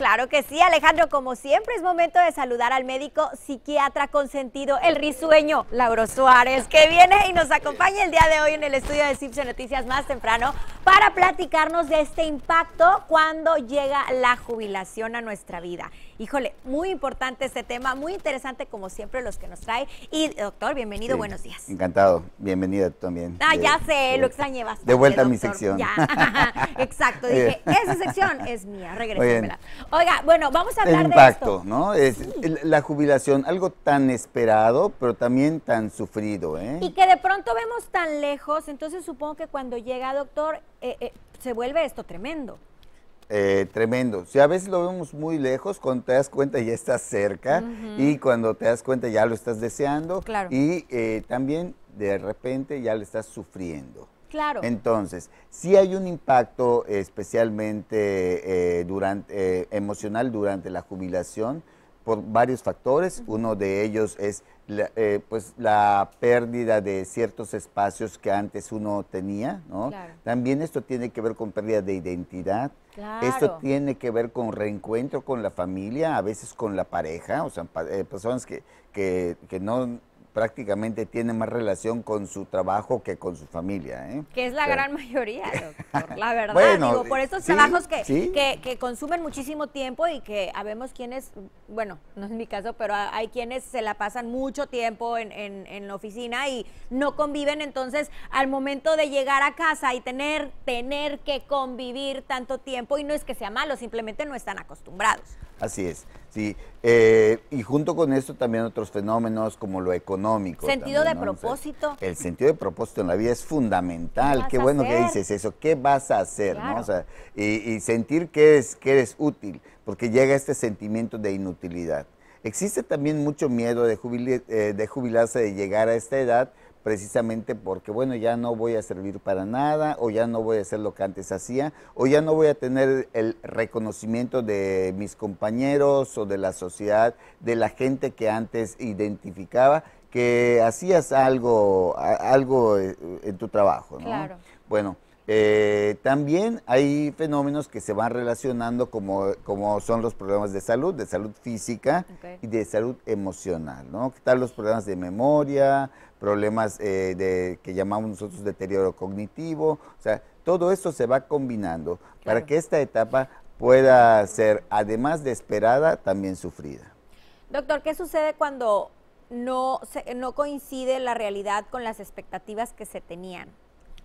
Claro que sí, Alejandro, como siempre es momento de saludar al médico psiquiatra consentido, el risueño, Lauro Suárez, que viene y nos acompaña el día de hoy en el estudio de CIPSE Noticias más temprano para platicarnos de este impacto cuando llega la jubilación a nuestra vida. Híjole, muy importante este tema, muy interesante como siempre los que nos trae. Y doctor, bienvenido, buenos días. Encantado, bienvenida también. Ah, ya sé, lo extrañé bastante. De vuelta a mi sección. Exacto, eh. dije, esa sección es mía, regresémela. Oiga, bueno, vamos a hablar de esto. ¿no? Es, La jubilación, algo tan esperado, pero también tan sufrido. ¿eh? Y que de pronto vemos tan lejos, entonces supongo que cuando llega, doctor, eh, eh, se vuelve esto tremendo. Eh, tremendo. Si a veces lo vemos muy lejos, cuando te das cuenta ya estás cerca y cuando te das cuenta ya lo estás deseando y también de repente ya lo estás sufriendo. Claro. Entonces, si hay un impacto especialmente durante, emocional durante la jubilación, varios factores. Uno de ellos es la, eh, pues la pérdida de ciertos espacios que antes uno tenía, ¿no? También esto tiene que ver con pérdida de identidad. Esto tiene que ver con reencuentro con la familia, a veces con la pareja, o sea, eh, personas que, que, que no prácticamente tiene más relación con su trabajo que con su familia. ¿eh? Que es la gran mayoría, la verdad. por esos trabajos que, que, consumen muchísimo tiempo y que habemos quienes, bueno, no es mi caso, pero hay quienes se la pasan mucho tiempo en, en la oficina y no conviven, entonces al momento de llegar a casa y tener, tener que convivir tanto tiempo, y no es que sea malo, simplemente no están acostumbrados. Así es. Sí, eh, y junto con esto también otros fenómenos como lo económico. Sentido de propósito. el sentido de propósito en la vida es fundamental. Qué, bueno que dices eso. ¿Qué vas a hacer? ¿no? y, sentir que eres, que eres útil, porque llega este sentimiento de inutilidad. Existe también mucho miedo de, eh, de jubilarse, de llegar a esta edad, precisamente porque, bueno, ya no voy a servir para nada, o ya no voy a hacer lo que antes hacía, o ya no voy a tener el reconocimiento de mis compañeros o de la sociedad, de la gente que antes identificaba que hacías algo, algo eh, en tu trabajo. ¿no? Claro. Bueno, eh, también hay fenómenos que se van relacionando como, son los problemas de salud, de salud física y de salud emocional, ¿no? ¿Qué los problemas de memoria, problemas eh, de, que llamamos nosotros deterioro cognitivo? O sea, todo eso se va combinando para que esta etapa pueda ser, además de esperada, también sufrida. Doctor, ¿qué sucede cuando no, no coincide la realidad con las expectativas que se tenían?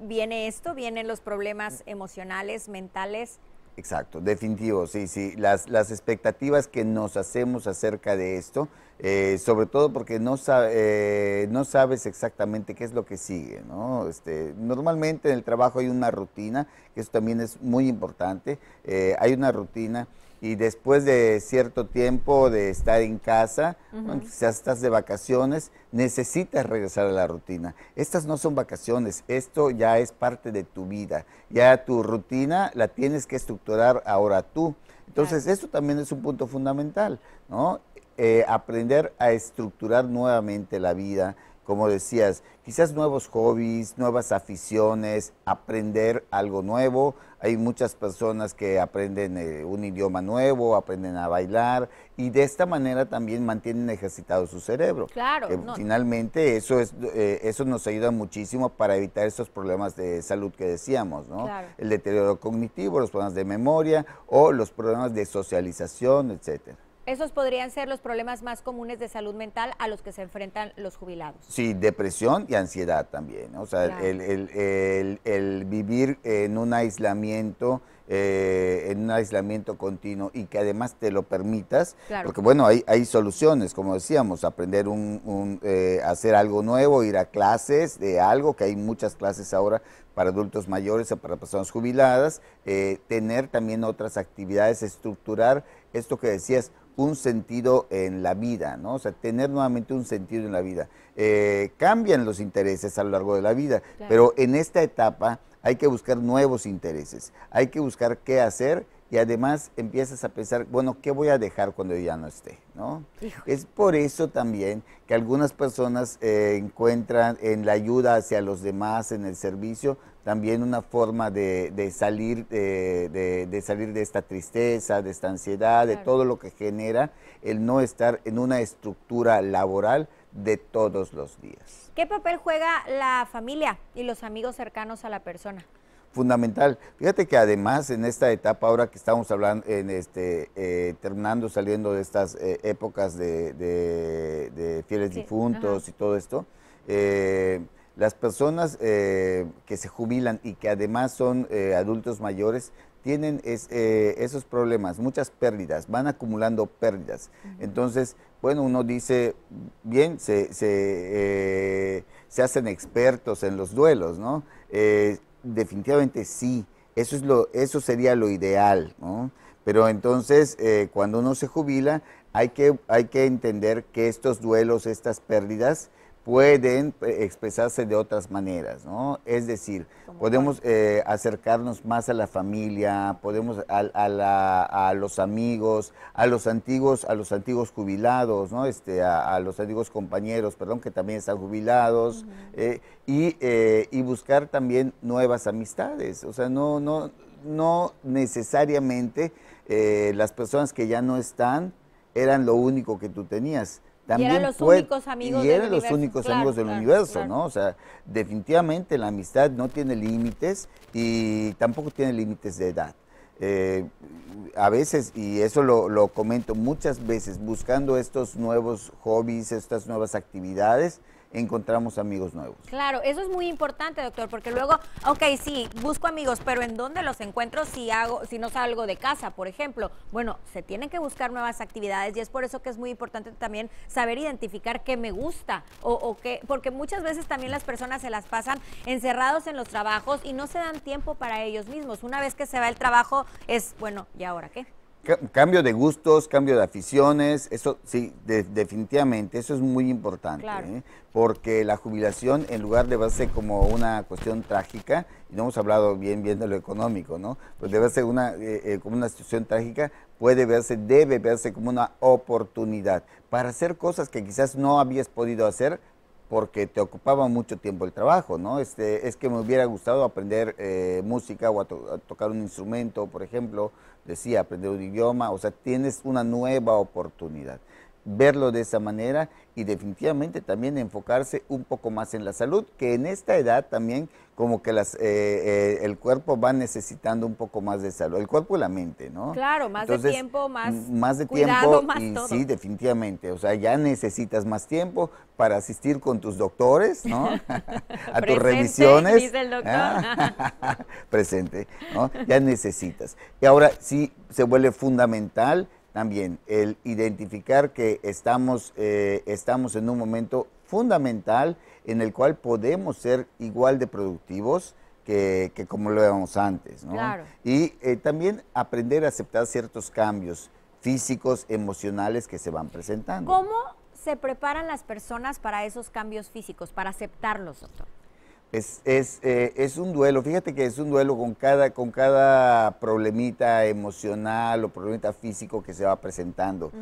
viene esto, vienen los problemas emocionales, mentales. Exacto, definitivo, sí, sí. Las, las expectativas que nos hacemos acerca de esto, eh, sobre todo porque no, eh, no sabes exactamente qué es lo que sigue, ¿no? Este, normalmente en el trabajo hay una rutina, que eso también es muy importante, eh, hay una rutina y después de cierto tiempo de estar en casa, pues, ya estás de vacaciones, necesitas regresar a la rutina. Estas no son vacaciones, esto ya es parte de tu vida. Ya tu rutina la tienes que estructurar ahora tú. Entonces, esto también es un punto fundamental, ¿no? Eh, aprender a estructurar nuevamente la vida, como decías, quizás nuevos hobbies, nuevas aficiones, aprender algo nuevo. Hay muchas personas que aprenden eh, un idioma nuevo, aprenden a bailar y de esta manera también mantienen ejercitado su cerebro. Claro. Finalmente eso es eh, eso nos ayuda muchísimo para evitar esos problemas de salud que decíamos, ¿no? El deterioro cognitivo, los problemas de memoria o los problemas de socialización, etcétera. Esos podrían ser los problemas más comunes de salud mental a los que se enfrentan los jubilados. Sí, depresión y ansiedad también. O sea, el, vivir en un aislamiento, eh, en un aislamiento continuo y que además te lo permitas, porque bueno, hay, soluciones, como decíamos, aprender un, eh, hacer algo nuevo, ir a clases de algo, que hay muchas clases ahora para adultos mayores o para personas jubiladas, eh, tener también otras actividades, estructurar esto que decías, un sentido en la vida, ¿no? O sea, tener nuevamente un sentido en la vida. Eh, cambian los intereses a lo largo de la vida, pero en esta etapa hay que buscar nuevos intereses, hay que buscar qué hacer y además empiezas a pensar, bueno, ¿qué voy a dejar cuando ya no esté? ¿no? Es por eso también que algunas personas eh, encuentran en la ayuda hacia los demás, en el servicio, también una forma de, salir, eh, de, salir de esta tristeza, de esta ansiedad, de todo lo que genera el no estar en una estructura laboral de todos los días. ¿Qué papel juega la familia y los amigos cercanos a la persona? fundamental. Fíjate que además en esta etapa, ahora que estamos hablando, en este, eh, terminando, saliendo de estas eh, épocas de, fieles difuntos y todo esto, eh, las personas que se jubilan y que además son adultos mayores, tienen esos problemas, muchas pérdidas, van acumulando pérdidas. Entonces, bueno, uno dice, bien, se, hacen expertos en los duelos, ¿no? definitivamente sí, eso, es lo, eso sería lo ideal, ¿no? Pero entonces, eh, cuando uno se jubila, hay que, hay que entender que estos duelos, estas pérdidas, pueden eh, expresarse de otras maneras, ¿no? Es decir, podemos eh, acercarnos más a la familia, podemos a, los amigos, a los antiguos, a los antiguos jubilados, ¿no? Este, a, los antiguos compañeros, perdón, que también están jubilados, eh, y, buscar también nuevas amistades. O sea, no, no, no necesariamente las personas que ya no están eran lo único que tú tenías y eran los únicos amigos y del los universo. únicos amigos del universo, ¿no? O sea, definitivamente la amistad no tiene límites y tampoco tiene límites de edad. Eh, a veces, y eso lo, lo, comento muchas veces, buscando estos nuevos hobbies, estas nuevas actividades, encontramos amigos nuevos. Claro, eso es muy importante, doctor, porque luego, ok, sí, busco amigos, pero ¿en dónde los encuentro si hago, si no salgo de casa, por ejemplo? Bueno, se tienen que buscar nuevas actividades y es por eso que es muy importante también saber identificar qué me gusta o, o qué, porque muchas veces también las personas se las pasan encerrados en los trabajos y no se dan tiempo para ellos mismos. Una vez que se va el trabajo es, bueno, ¿y ahora qué? Cambio de gustos, cambio de aficiones, eso sí, definitivamente, eso es muy importante, ¿eh? porque la jubilación en lugar de verse como una cuestión trágica, y no hemos hablado bien bien de lo económico, ¿no? Pues de verse una, eh, eh, como una situación trágica, puede verse, debe verse como una oportunidad para hacer cosas que quizás no habías podido hacer porque te ocupaba mucho tiempo el trabajo, ¿no? Este, es que me hubiera gustado aprender eh, música o tocar un instrumento, por ejemplo, decía, aprender un idioma, o sea, tienes una nueva oportunidad verlo de esa manera y definitivamente también enfocarse un poco más en la salud, que en esta edad también como que las, eh, eh, el cuerpo va necesitando un poco más de salud, el cuerpo y la mente, ¿no? Claro, más de tiempo, más, de cuidado, tiempo más y todo. sí, definitivamente, o sea, ya necesitas más tiempo para asistir con tus doctores, ¿no? A tus revisiones. Dice el doctor. Ah, presente, ¿no? Ya necesitas. Y ahora sí se vuelve fundamental también el identificar que estamos, eh, estamos en un momento fundamental en el cual podemos ser igual de productivos que, como lo éramos antes. Y eh, también aprender a aceptar ciertos cambios físicos, emocionales que se van presentando. ¿Cómo se preparan las personas para esos cambios físicos, para aceptarlos, doctor? Eh, es, un duelo, fíjate que es un duelo con cada, con cada problemita emocional o problemita físico que se va presentando,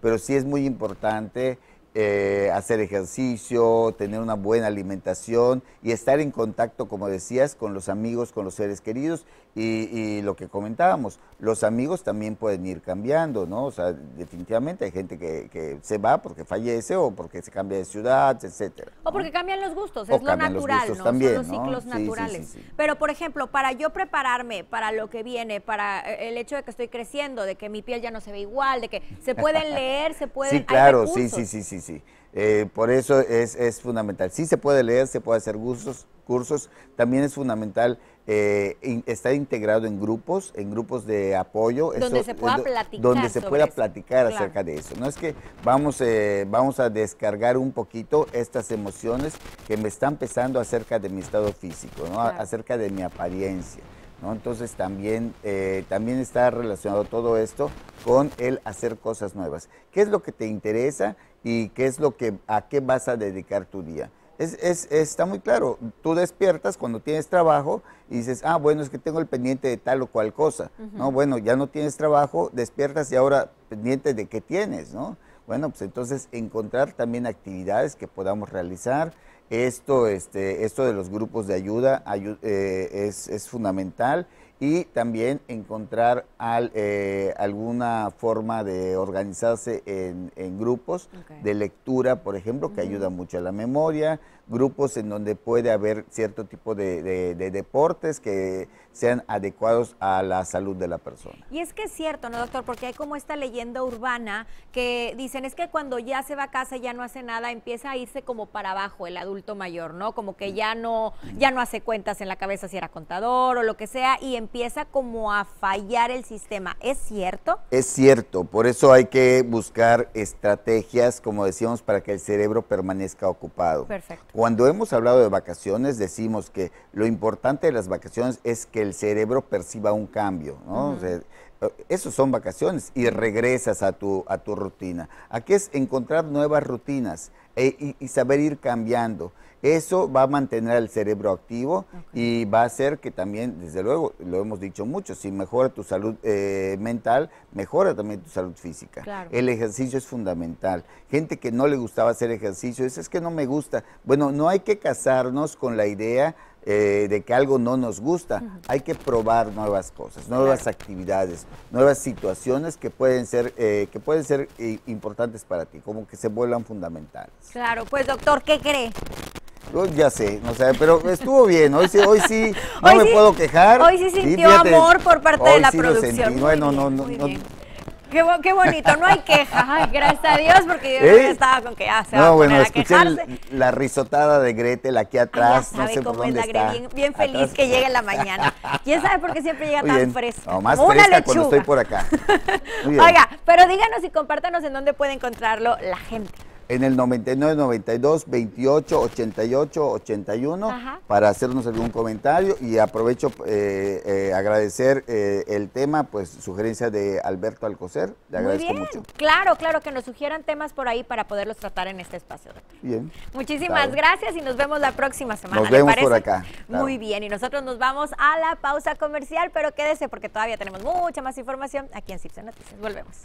pero sí es muy importante eh, hacer ejercicio, tener una buena alimentación y estar en contacto, como decías, con los amigos, con los seres queridos. Y, lo que comentábamos, los amigos también pueden ir cambiando, ¿no? O sea, definitivamente hay gente que, se va porque fallece o porque se cambia de ciudad, etcétera. O porque cambian los gustos, es lo natural, ¿no? También, Son los ciclos naturales. Pero, por ejemplo, para yo prepararme para lo que viene, para eh, el hecho de que estoy creciendo, de que mi piel ya no se ve igual, de que se pueden leer, se pueden... Sí, claro, sí, sí, sí, sí sí, eh, por eso es, fundamental. Sí se puede leer, se puede hacer cursos, también es fundamental eh, estar integrado en grupos, en grupos de apoyo. Donde se pueda platicar. Donde se pueda platicar acerca de eso. No es que vamos, eh, vamos a descargar un poquito estas emociones que me están pesando acerca de mi estado físico, ¿no? acerca de mi apariencia. ¿No? Entonces también, también está relacionado todo esto con el hacer cosas nuevas. ¿Qué es lo que te interesa? y qué es lo que, a qué vas a dedicar tu día. Es, es, está muy claro, tú despiertas cuando tienes trabajo y dices, ah, bueno, es que tengo el pendiente de tal o cual cosa. No, bueno, ya no tienes trabajo, despiertas y ahora pendiente de qué tienes, ¿no? Bueno, pues entonces encontrar también actividades que podamos realizar. Esto, este, esto de los grupos de ayuda eh, es, es fundamental y también encontrar al, eh, alguna forma de organizarse en, grupos de lectura, por ejemplo, que ayuda mucho a la memoria, grupos en donde puede haber cierto tipo de, deportes que sean adecuados a la salud de la persona. Y es que es cierto, ¿no, doctor? Porque hay como esta leyenda urbana que dicen es que cuando ya se va a casa, y ya no hace nada, empieza a irse como para abajo el adulto mayor, ¿no? Como que ya no, ya no hace cuentas en la cabeza si era contador o lo que sea, y empieza empieza como a fallar el sistema. ¿Es cierto? Es cierto, por eso hay que buscar estrategias, como decíamos, para que el cerebro permanezca ocupado. Perfecto. Cuando hemos hablado de vacaciones, decimos que lo importante de las vacaciones es que el cerebro perciba un cambio, ¿no? Eh, esos son vacaciones y regresas a tu, a tu rutina. Aquí es encontrar nuevas rutinas, e, y, saber ir cambiando. Eso va a mantener al cerebro activo y va a hacer que también, desde luego, lo hemos dicho mucho, si mejora tu salud eh, mental, mejora también tu salud física. El ejercicio es fundamental. Gente que no le gustaba hacer ejercicio, dice, es que no me gusta. Bueno, no hay que casarnos con la idea eh, de que algo no nos gusta. Hay que probar nuevas cosas, nuevas actividades, nuevas situaciones que pueden ser, eh, que pueden ser importantes para ti, como que se vuelvan fundamentales. Claro, pues doctor, ¿qué cree? Yo ya sé, no sé, pero estuvo bien. Hoy sí, hoy sí no me puedo quejar. Hoy sí sintió amor por parte de la sí producción. Lo sentí. Bueno, Qué, bonito, no hay queja. gracias a Dios, porque yo ¿Eh? estaba con que ah, no, bueno, escuché la risotada de Gretel aquí atrás, no sé cómo es la Gretel, Bien, feliz que llegue la mañana. ¿Quién sabe por qué siempre llega tan fresco? No, más Una fresca cuando estoy por acá. Oiga, pero díganos y compártanos en dónde puede encontrarlo la gente en el 99, 92, 28, 88, 81 para hacernos algún comentario y aprovecho eh, eh agradecer eh, el tema, pues sugerencia de Alberto Alcocer, le agradezco Muy bien. Claro, claro, que nos sugieran temas por ahí para poderlos tratar en este espacio. Bien. Muchísimas gracias y nos vemos la próxima semana. Nos vemos por acá. Muy bien, y nosotros nos vamos a la pausa comercial, pero quédese porque todavía tenemos mucha más información aquí en Cipse Noticias. Volvemos.